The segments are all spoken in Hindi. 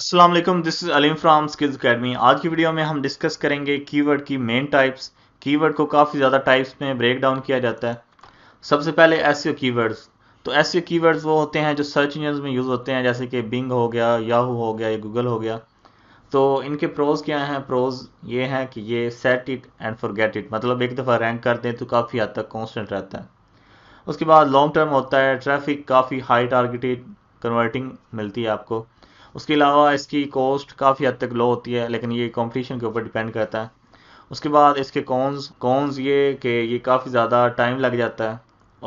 Aslam this is Aleem from skills academy आज की वीडियो में हम डिस्कस करेंगे कीवर्ड की मेन टाइप्स कीवर्ड को काफ़ी ज़्यादा टाइप्स में ब्रेक डाउन किया जाता है सबसे पहले एस कीवर्ड्स e तो एस कीवर्ड्स e वो होते हैं जो सर्च इंजन में यूज़ होते हैं जैसे कि बिंग हो गया याहू हो गया या गूगल हो गया तो इनके प्रोज़ क्या हैं प्रोज़ ये हैं कि ये set it and get it मतलब एक दफ़ा रैंक कर दें तो काफ़ी हद तक कॉन्स्टेंट रहता है उसके बाद लॉन्ग टर्म होता है ट्रैफिक काफ़ी हाई टारगेटेड कन्वर्टिंग मिलती है आपको उसके अलावा इसकी कॉस्ट काफ़ी हद तक लो होती है लेकिन ये कंपटीशन के ऊपर डिपेंड करता है उसके बाद इसके कॉन्स कॉन्स ये कि ये काफ़ी ज़्यादा टाइम लग जाता है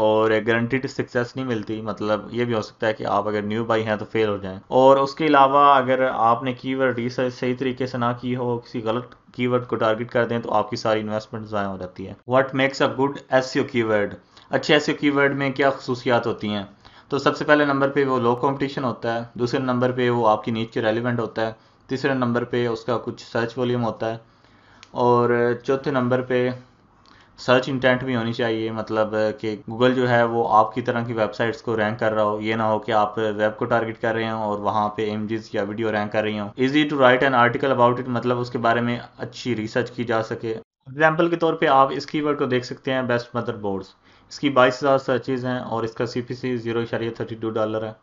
और गारंटीड सक्सेस नहीं मिलती मतलब ये भी हो सकता है कि आप अगर न्यू बाई हैं तो फेल हो जाएं और उसके अलावा अगर आपने कीवर्ड रिसर्च सही तरीके से ना की हो किसी गलत कीवर्ड को टारगेट कर दें तो आपकी सारी इन्वेस्टमेंट ज़ाया हो जाती है what makes a good S keyword अच्छे एस कीवर्ड e में क्या खसूसियात होती हैं तो सबसे पहले नंबर पे वो लो कंपटीशन होता है दूसरे नंबर पे वो आपकी नीच के रेलिवेंट होता है तीसरे नंबर पे उसका कुछ सर्च वॉल्यूम होता है और चौथे नंबर पे सर्च इंटेंट भी होनी चाहिए मतलब कि गूगल जो है वो आपकी तरह की वेबसाइट्स को रैंक कर रहा हो ये ना हो कि आप वेब को टारगेट कर रहे हो और वहाँ पे इमेजेस या वीडियो रैंक कर रही हो easy to write an article about it मतलब उसके बारे में अच्छी रिसर्च की जा सके एग्जाम्पल के तौर पर आप इस कीवर्ड को देख सकते हैं बेस्ट मदर बोर्ड्स इसकी बाईस हज़ार सर्चेज़ हैं और इसका सी पी सी ज़ीरो इशारिया थर्टी टू डॉलर है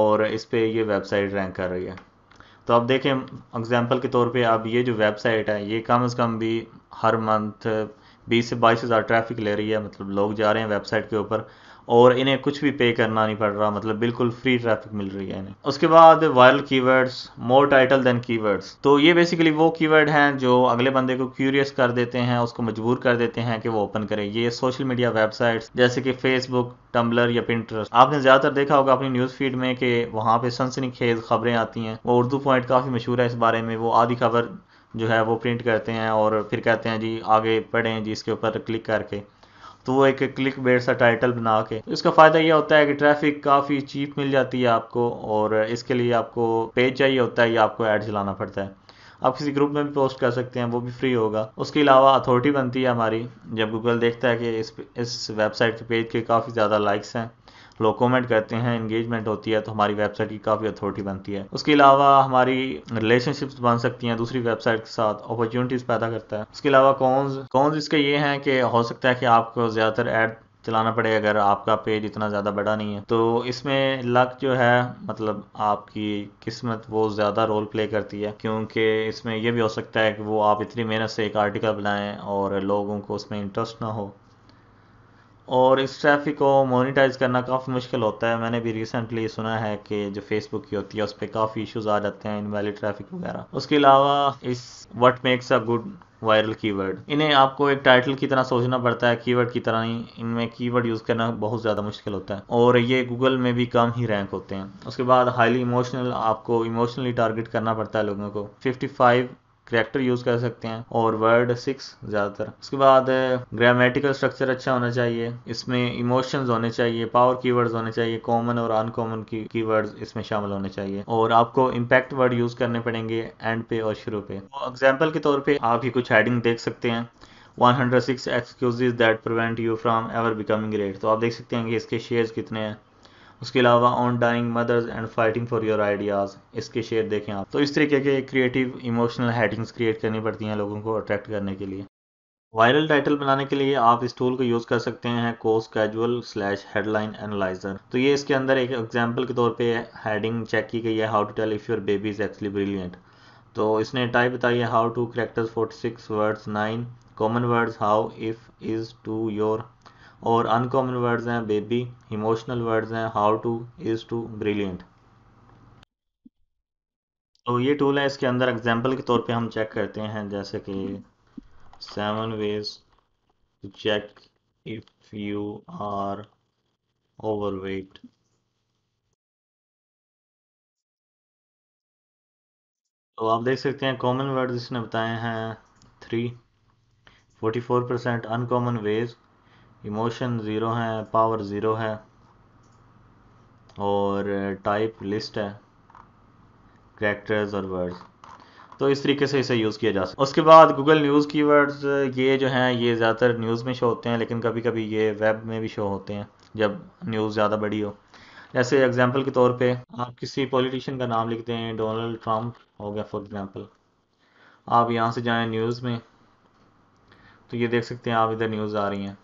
और इस पर ये वेबसाइट रैंक कर रही है तो आप देखें एग्ज़ाम्पल के तौर पे अब ये जो वेबसाइट है ये कम अज़ कम भी हर मंथ बीस से बाईस हज़ार ट्रैफिक ले रही है मतलब लोग जा रहे हैं वेबसाइट के ऊपर और इन्हें कुछ भी पे करना नहीं पड़ रहा मतलब बिल्कुल फ्री ट्रैफिक मिल रही है इन्हें उसके बाद viral keywords more title than keywords तो ये बेसिकली वो कीवर्ड हैं जो अगले बंदे को क्यूरियस कर देते हैं उसको मजबूर कर देते हैं कि वो ओपन करे ये सोशल मीडिया वेबसाइट्स जैसे कि फेसबुक टम्बलर या प्रिंटर आपने ज़्यादातर देखा होगा अपनी न्यूज़ फीड में कि वहाँ पे सनसनी खेज खबरें आती हैं वो उर्दू पॉइंट काफ़ी मशहूर है इस बारे में वो आधी खबर जो है वो प्रिंट करते हैं और फिर कहते हैं जी आगे पढ़ें जी इसके ऊपर क्लिक करके तो वो एक क्लिक बेट सा टाइटल बना के इसका फ़ायदा ये होता है कि ट्रैफिक काफ़ी चीप मिल जाती है आपको और इसके लिए आपको पेज चाहिए होता है या आपको ऐड चलाना पड़ता है आप किसी ग्रुप में भी पोस्ट कर सकते हैं वो भी फ्री होगा उसके अलावा अथॉरिटी बनती है हमारी जब गूगल देखता है कि इस इस वेबसाइट के पेज के काफ़ी ज़्यादा लाइक्स हैं लोग कॉमेंट करते हैं इंगेजमेंट होती है तो हमारी वेबसाइट की काफ़ी अथॉरिटी बनती है उसके अलावा हमारी रिलेशनशिप्स बन सकती हैं दूसरी वेबसाइट के साथ अपॉर्चुनिटीज़ पैदा करता है उसके अलावा कौन कौन इसके ये हैं कि हो सकता है कि आपको ज़्यादातर ऐड चलाना पड़े अगर आपका पेज इतना ज़्यादा बड़ा नहीं है तो इसमें लक जो है मतलब आपकी किस्मत वो ज़्यादा रोल प्ले करती है क्योंकि इसमें यह भी हो सकता है कि वो आप इतनी मेहनत से एक आर्टिकल बनाएं और लोगों को उसमें इंटरेस्ट ना हो और इस ट्रैफिक को मोनिटाइज करना काफ़ी मुश्किल होता है मैंने भी रिसेंटली सुना है कि जो फेसबुक की होती है उस पर काफ़ी इश्यूज आ जाते हैं इनवैलिड ट्रैफिक वगैरह उसके अलावा इस what makes a good viral keyword इन्हें आपको एक टाइटल की तरह सोचना पड़ता है कीवर्ड की तरह ही इनमें कीवर्ड यूज़ करना बहुत ज़्यादा मुश्किल होता है और ये गूगल में भी कम ही रैंक होते हैं उसके बाद हाईली इमोशनल आपको इमोशनली टारगेट करना पड़ता है लोगों को 55 करेक्टर यूज़ कर सकते हैं और वर्ड सिक्स ज़्यादातर उसके बाद ग्रामेटिकल स्ट्रक्चर अच्छा होना चाहिए इसमें इमोशंस होने चाहिए पावर कीवर्ड्स होने चाहिए कॉमन और अनकॉमन की कीवर्ड्स इसमें शामिल होने चाहिए और आपको इम्पैक्ट वर्ड यूज़ करने पड़ेंगे एंड पे और शुरू पे एग्जाम्पल तो के तौर पर आप ही कुछ हेडिंग देख सकते हैं 106 excuses that prevent you from ever becoming great. तो आप देख सकते हैं कि इसके शेयर्स कितने हैं उसके अलावा on dying mothers and fighting for your ideas इसके शेयर देखें आप तो इस तरीके के क्रिएटिव इमोशनल हेडिंग्स क्रिएट करनी पड़ती हैं लोगों को अट्रैक्ट करने के लिए वायरल टाइटल बनाने के लिए आप इस टूल को यूज़ कर सकते हैं CoSchedule slash headline analyzer तो ये इसके अंदर एक एग्जाम्पल के तौर पे हेडिंग चेक की गई है how to tell if your baby is actually brilliant तो इसने टाइप बताई है how to characters forty six words nine common words how if is to your और अनकॉमन वर्ड्स हैं बेबी इमोशनल वर्ड्स हैं how to is to brilliant तो ये टूल है इसके अंदर एग्जाम्पल के तौर पे हम चेक करते हैं जैसे कि seven ways to check if you are overweight तो आप देख सकते हैं कॉमन वर्ड इसने बताए हैं three forty four percent uncommon ways emotion zero हैं पावर ज़ीरो है और टाइप लिस्ट है करेक्टर्स और वर्ड्स तो इस तरीके से इसे यूज़ किया जा सकता है उसके बाद गूगल न्यूज़ कीवर्ड्स ये जो हैं ये ज़्यादातर न्यूज़ में शो होते हैं लेकिन कभी कभी ये वेब में भी शो होते हैं जब न्यूज़ ज़्यादा बड़ी हो जैसे एग्जाम्पल के तौर पे आप किसी पॉलिटिशियन का नाम लिखते हैं डोनाल्ड ट्रंप हो गया फॉर एग्ज़ाम्पल आप यहाँ से जाएँ न्यूज़ में तो ये देख सकते हैं आप इधर न्यूज़ आ रही हैं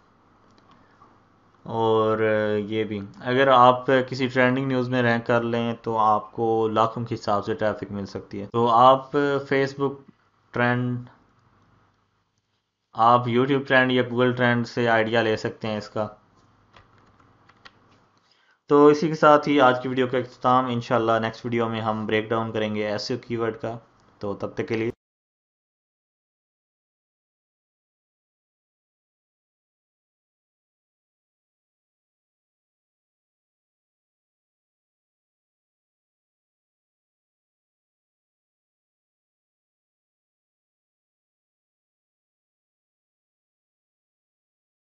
और ये भी अगर आप किसी ट्रेंडिंग न्यूज़ में रैंक कर लें तो आपको लाखों के हिसाब से ट्रैफिक मिल सकती है तो आप फेसबुक ट्रेंड आप यूट्यूब ट्रेंड या गूगल ट्रेंड से आइडिया ले सकते हैं इसका तो इसी के साथ ही आज की वीडियो का अख्ताम इन नेक्स्ट वीडियो में हम ब्रेक डाउन करेंगे ऐसे कीवर्ड का तो तब तक के लिए